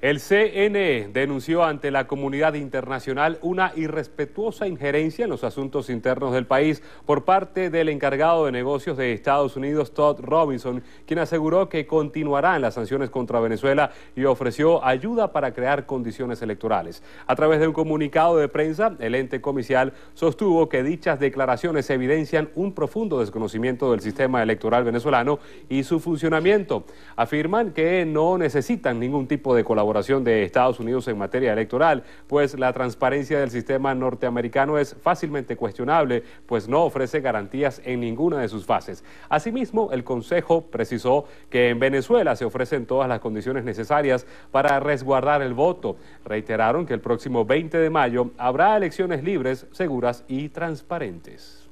El CNE denunció ante la comunidad internacional una irrespetuosa injerencia en los asuntos internos del país por parte del encargado de negocios de Estados Unidos, Todd Robinson, quien aseguró que continuarán las sanciones contra Venezuela y ofreció ayuda para crear condiciones electorales. A través de un comunicado de prensa, el ente comicial sostuvo que dichas declaraciones evidencian un profundo desconocimiento del sistema electoral venezolano y su funcionamiento. Afirman que no necesitan ningún tipo de colaboración colaboración de Estados Unidos en materia electoral, pues la transparencia del sistema norteamericano es fácilmente cuestionable, pues no ofrece garantías en ninguna de sus fases. Asimismo, el Consejo precisó que en Venezuela se ofrecen todas las condiciones necesarias para resguardar el voto. Reiteraron que el próximo 20 de mayo habrá elecciones libres, seguras y transparentes.